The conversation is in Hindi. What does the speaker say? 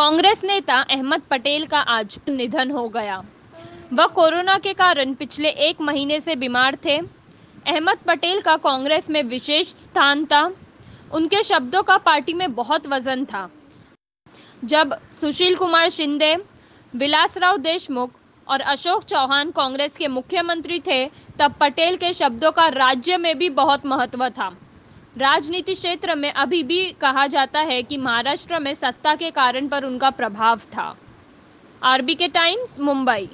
कांग्रेस नेता अहमद पटेल का आज निधन हो गया वह कोरोना के कारण पिछले एक महीने से बीमार थे अहमद पटेल का कांग्रेस में विशेष स्थान था उनके शब्दों का पार्टी में बहुत वजन था जब सुशील कुमार शिंदे विलासराव देशमुख और अशोक चौहान कांग्रेस के मुख्यमंत्री थे तब पटेल के शब्दों का राज्य में भी बहुत महत्व था राजनीति क्षेत्र में अभी भी कहा जाता है कि महाराष्ट्र में सत्ता के कारण पर उनका प्रभाव था आरबी के टाइम्स मुंबई